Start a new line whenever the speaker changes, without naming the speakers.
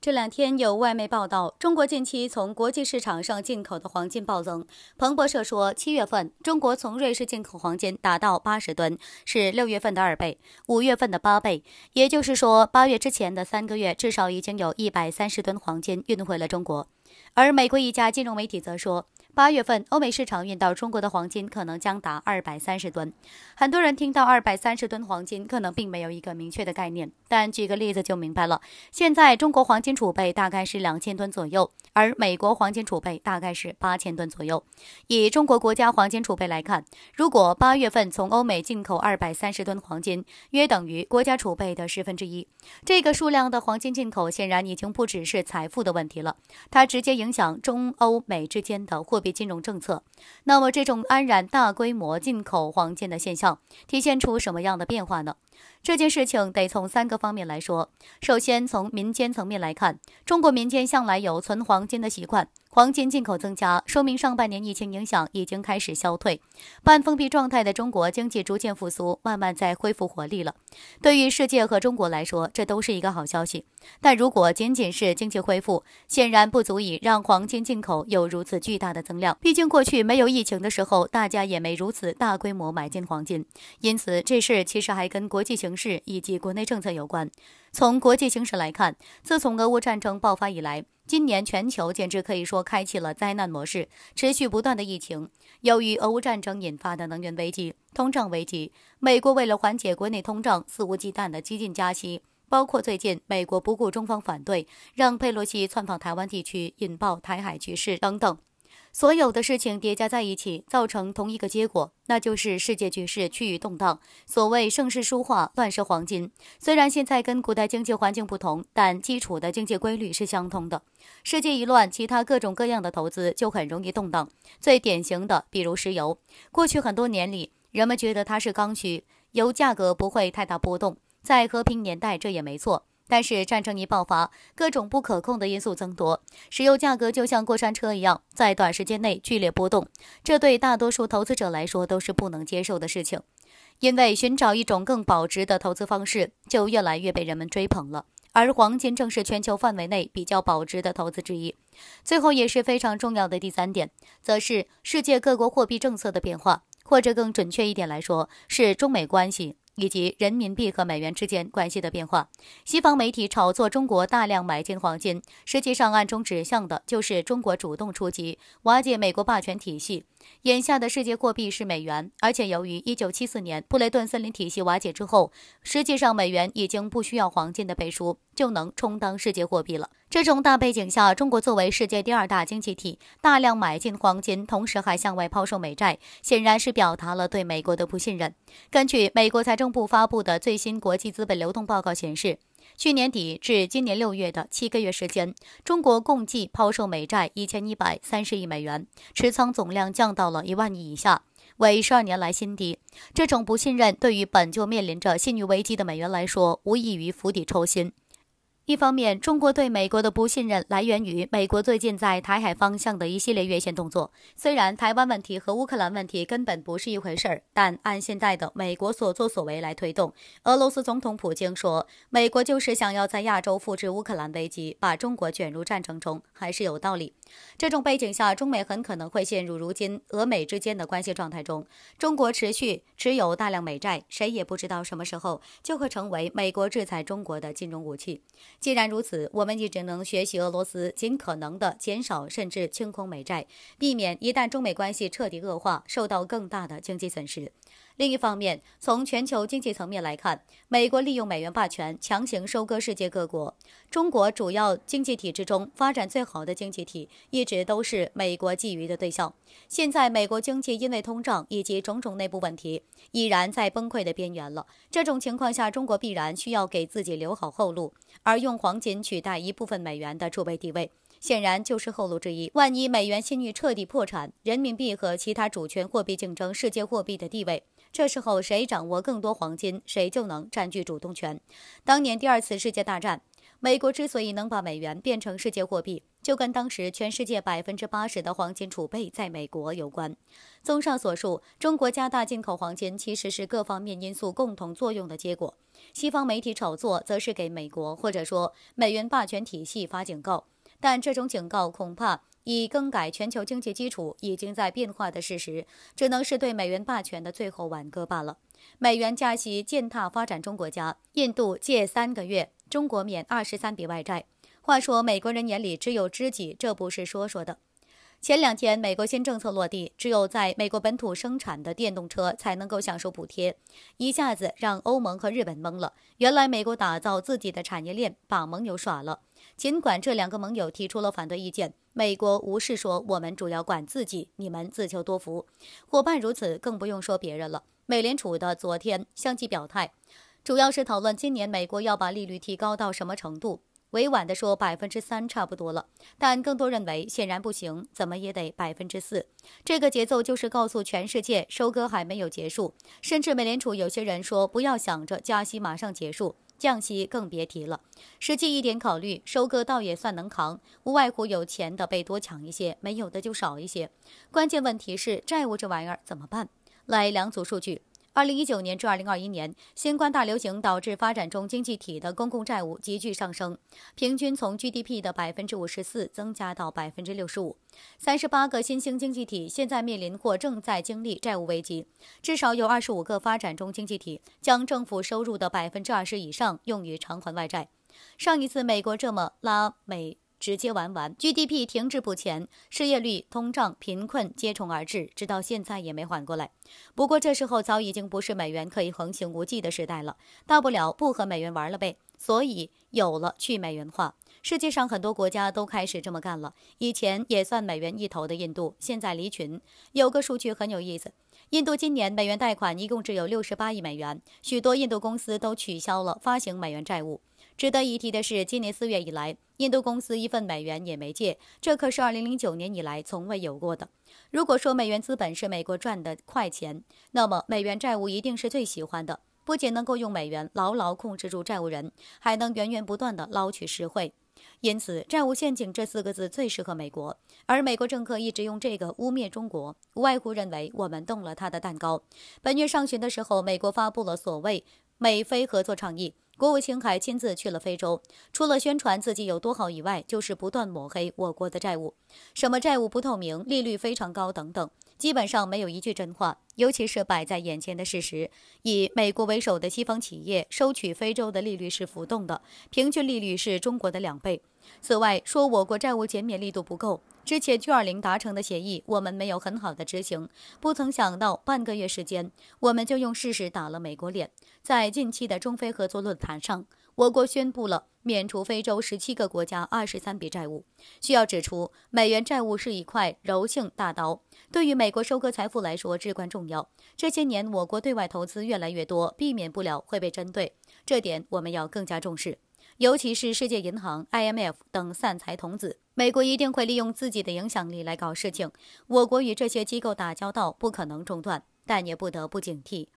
这两天有外媒报道，中国近期从国际市场上进口的黄金暴增。彭博社说，七月份中国从瑞士进口黄金达到八十吨，是六月份的二倍，五月份的八倍。也就是说，八月之前的三个月，至少已经有一百三十吨黄金运回了中国。而美国一家金融媒体则说。八月份，欧美市场运到中国的黄金可能将达二百三十吨。很多人听到二百三十吨黄金，可能并没有一个明确的概念。但举个例子就明白了：现在中国黄金储备大概是两千吨左右，而美国黄金储备大概是八千吨左右。以中国国家黄金储备来看，如果八月份从欧美进口二百三十吨黄金，约等于国家储备的十分之一。这个数量的黄金进口，显然已经不只是财富的问题了，它直接影响中欧美之间的货币。金融政策，那么这种安然大规模进口黄金的现象，体现出什么样的变化呢？这件事情得从三个方面来说。首先，从民间层面来看，中国民间向来有存黄金的习惯。黄金进口增加，说明上半年疫情影响已经开始消退，半封闭状态的中国经济逐渐复苏，慢慢在恢复活力了。对于世界和中国来说，这都是一个好消息。但如果仅仅是经济恢复，显然不足以让黄金进口有如此巨大的增量。毕竟过去没有疫情的时候，大家也没如此大规模买进黄金。因此，这事其实还跟国际。形势以及国内政策有关。从国际形势来看，自从俄乌战争爆发以来，今年全球简直可以说开启了灾难模式，持续不断的疫情，由于俄乌战争引发的能源危机、通胀危机，美国为了缓解国内通胀，肆无忌惮的激进加息，包括最近美国不顾中方反对，让佩洛西窜访台湾地区，引爆台海局势等等。所有的事情叠加在一起，造成同一个结果，那就是世界局势趋于动荡。所谓盛世书画，乱世黄金。虽然现在跟古代经济环境不同，但基础的经济规律是相通的。世界一乱，其他各种各样的投资就很容易动荡。最典型的，比如石油。过去很多年里，人们觉得它是刚需，油价格不会太大波动。在和平年代，这也没错。但是战争一爆发，各种不可控的因素增多，石油价格就像过山车一样，在短时间内剧烈波动，这对大多数投资者来说都是不能接受的事情，因为寻找一种更保值的投资方式就越来越被人们追捧了。而黄金正是全球范围内比较保值的投资之一。最后也是非常重要的第三点，则是世界各国货币政策的变化，或者更准确一点来说，是中美关系。以及人民币和美元之间关系的变化，西方媒体炒作中国大量买进黄金，实际上暗中指向的就是中国主动出击，瓦解美国霸权体系。眼下的世界货币是美元，而且由于一九七四年布雷顿森林体系瓦解之后，实际上美元已经不需要黄金的背书。就能充当世界货币了。这种大背景下，中国作为世界第二大经济体，大量买进黄金，同时还向外抛售美债，显然是表达了对美国的不信任。根据美国财政部发布的最新国际资本流动报告显示，去年底至今年六月的七个月时间，中国共计抛售美债一千一百三十亿美元，持仓总量降到了一万亿以下，为十二年来新低。这种不信任对于本就面临着信誉危机的美元来说，无异于釜底抽薪。一方面，中国对美国的不信任来源于美国最近在台海方向的一系列越线动作。虽然台湾问题和乌克兰问题根本不是一回事儿，但按现在的美国所作所为来推动，俄罗斯总统普京说，美国就是想要在亚洲复制乌克兰危机，把中国卷入战争中，还是有道理。这种背景下，中美很可能会陷入如今俄美之间的关系状态中。中国持续持有大量美债，谁也不知道什么时候就会成为美国制裁中国的金融武器。既然如此，我们也只能学习俄罗斯，尽可能的减少甚至清空美债，避免一旦中美关系彻底恶化，受到更大的经济损失。另一方面，从全球经济层面来看，美国利用美元霸权强行收割世界各国。中国主要经济体之中，发展最好的经济体一直都是美国觊觎的对象。现在，美国经济因为通胀以及种种内部问题，已然在崩溃的边缘了。这种情况下，中国必然需要给自己留好后路，而用黄金取代一部分美元的储备地位，显然就是后路之一。万一美元信誉彻底破产，人民币和其他主权货币竞争世界货币的地位。这时候谁掌握更多黄金，谁就能占据主动权。当年第二次世界大战，美国之所以能把美元变成世界货币，就跟当时全世界百分之八十的黄金储备在美国有关。综上所述，中国加大进口黄金其实是各方面因素共同作用的结果。西方媒体炒作，则是给美国或者说美元霸权体系发警告。但这种警告恐怕。以更改全球经济基础已经在变化的事实，只能是对美元霸权的最后挽歌罢了。美元加息践踏发展中国家，印度借三个月，中国免二十三笔外债。话说美国人眼里只有知己，这不是说说的。前两天美国新政策落地，只有在美国本土生产的电动车才能够享受补贴，一下子让欧盟和日本懵了。原来美国打造自己的产业链，把盟友耍了。尽管这两个盟友提出了反对意见，美国无视说：“我们主要管自己，你们自求多福。”伙伴如此，更不用说别人了。美联储的昨天相继表态，主要是讨论今年美国要把利率提高到什么程度。委婉地说百分之三差不多了，但更多认为显然不行，怎么也得百分之四。这个节奏就是告诉全世界，收割还没有结束。甚至美联储有些人说，不要想着加息马上结束，降息更别提了。实际一点考虑，收割倒也算能扛，无外乎有钱的被多抢一些，没有的就少一些。关键问题是债务这玩意儿怎么办？来两组数据。二零一九年至二零二一年，新冠大流行导致发展中经济体的公共债务急剧上升，平均从 GDP 的百分之五十四增加到百分之六十五。三十八个新兴经济体现在面临或正在经历债务危机，至少有二十五个发展中经济体将政府收入的百分之二十以上用于偿还外债。上一次美国这么拉美。直接玩完，GDP 停滞不前，失业率、通胀、贫困接踵而至，直到现在也没缓过来。不过这时候早已经不是美元可以横行无忌的时代了，大不了不和美元玩了呗。所以有了去美元化，世界上很多国家都开始这么干了。以前也算美元一头的印度，现在离群。有个数据很有意思，印度今年美元贷款一共只有六十八亿美元，许多印度公司都取消了发行美元债务。值得一提的是，今年四月以来，印度公司一份美元也没借，这可是二零零九年以来从未有过的。如果说美元资本是美国赚的快钱，那么美元债务一定是最喜欢的，不仅能够用美元牢牢控制住债务人，还能源源不断的捞取实惠。因此，“债务陷阱”这四个字最适合美国，而美国政客一直用这个污蔑中国，无外乎认为我们动了他的蛋糕。本月上旬的时候，美国发布了所谓“美非合作倡议”。国务卿还亲自去了非洲，除了宣传自己有多好以外，就是不断抹黑我国的债务，什么债务不透明、利率非常高等等。基本上没有一句真话，尤其是摆在眼前的事实。以美国为首的西方企业收取非洲的利率是浮动的，平均利率是中国的两倍。此外，说我国债务减免力度不够，之前 G20 达成的协议我们没有很好的执行。不曾想到，半个月时间，我们就用事实打了美国脸。在近期的中非合作论坛上。我国宣布了免除非洲十七个国家二十三笔债务。需要指出，美元债务是一块柔性大刀，对于美国收割财富来说至关重要。这些年，我国对外投资越来越多，避免不了会被针对，这点我们要更加重视。尤其是世界银行、IMF 等散财童子，美国一定会利用自己的影响力来搞事情。我国与这些机构打交道不可能中断，但也不得不警惕。